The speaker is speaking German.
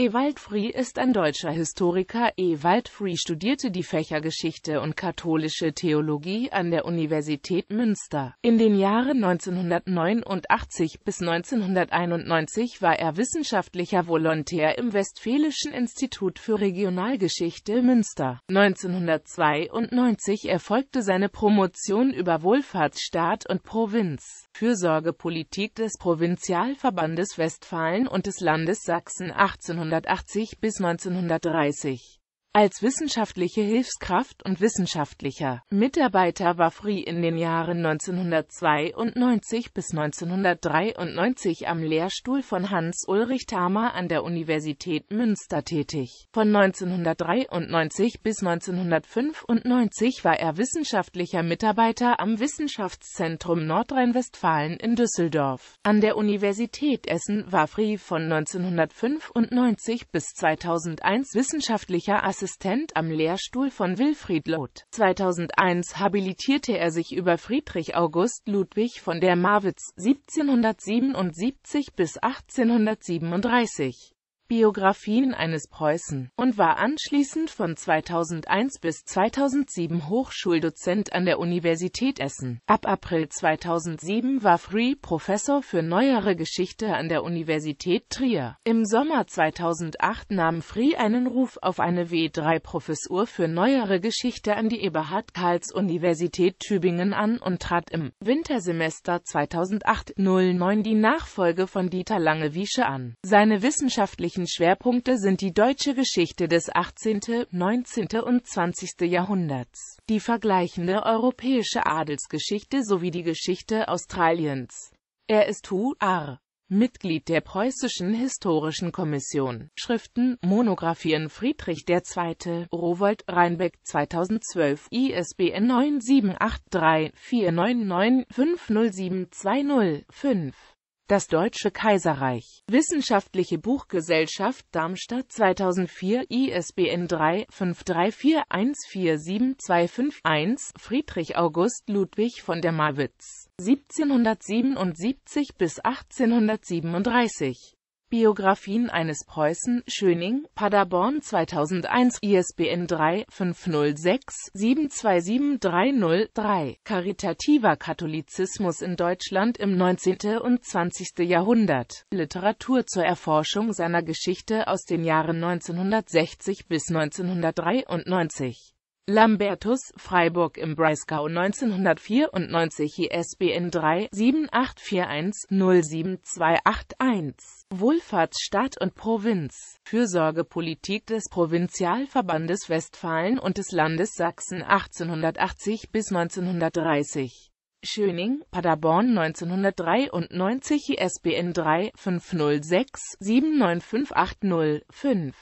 Ewald Frie ist ein deutscher Historiker. Ewald Frie studierte die Fächer Geschichte und katholische Theologie an der Universität Münster. In den Jahren 1989 bis 1991 war er wissenschaftlicher Volontär im Westfälischen Institut für Regionalgeschichte Münster. 1992 erfolgte seine Promotion über Wohlfahrtsstaat und Provinz. Fürsorgepolitik des Provinzialverbandes Westfalen und des Landes Sachsen 1800 1980 bis 1930 als wissenschaftliche Hilfskraft und wissenschaftlicher Mitarbeiter war Free in den Jahren 1992 bis 1993 am Lehrstuhl von Hans-Ulrich Thamer an der Universität Münster tätig. Von 1993 bis 1995 war er wissenschaftlicher Mitarbeiter am Wissenschaftszentrum Nordrhein-Westfalen in Düsseldorf. An der Universität Essen war Free von 1995 bis 2001 wissenschaftlicher Assistent Assistent am Lehrstuhl von Wilfried Loth. 2001 habilitierte er sich über Friedrich August Ludwig von der Marwitz, 1777 bis 1837 Biografien eines Preußen und war anschließend von 2001 bis 2007 Hochschuldozent an der Universität Essen. Ab April 2007 war Free Professor für Neuere Geschichte an der Universität Trier. Im Sommer 2008 nahm Free einen Ruf auf eine W3-Professur für Neuere Geschichte an die Eberhard-Karls-Universität Tübingen an und trat im Wintersemester 2008-09 die Nachfolge von Dieter Lange-Wiesche an. Seine wissenschaftlichen wesentlichen Schwerpunkte sind die deutsche Geschichte des 18., 19. und 20. Jahrhunderts, die vergleichende europäische Adelsgeschichte sowie die Geschichte Australiens. Er ist Hu.R. Mitglied der Preußischen Historischen Kommission. Schriften, Monographien Friedrich II., Rowold, Reinbeck 2012, ISBN 978349950720 5 das Deutsche Kaiserreich. Wissenschaftliche Buchgesellschaft Darmstadt 2004 ISBN 3 534 534147251 Friedrich August Ludwig von der Marwitz 1777 bis 1837 Biografien eines Preußen, Schöning, Paderborn 2001, ISBN 3-506-72730-3 Karitativer Katholizismus in Deutschland im 19. und 20. Jahrhundert Literatur zur Erforschung seiner Geschichte aus den Jahren 1960 bis 1993 Lambertus, Freiburg im Breisgau 1994 ISBN 3 7841-07281 Wohlfahrtsstaat und Provinz Fürsorgepolitik des Provinzialverbandes Westfalen und des Landes Sachsen 1880 bis 1930 Schöning, Paderborn 1993 ISBN 3 506 79580 5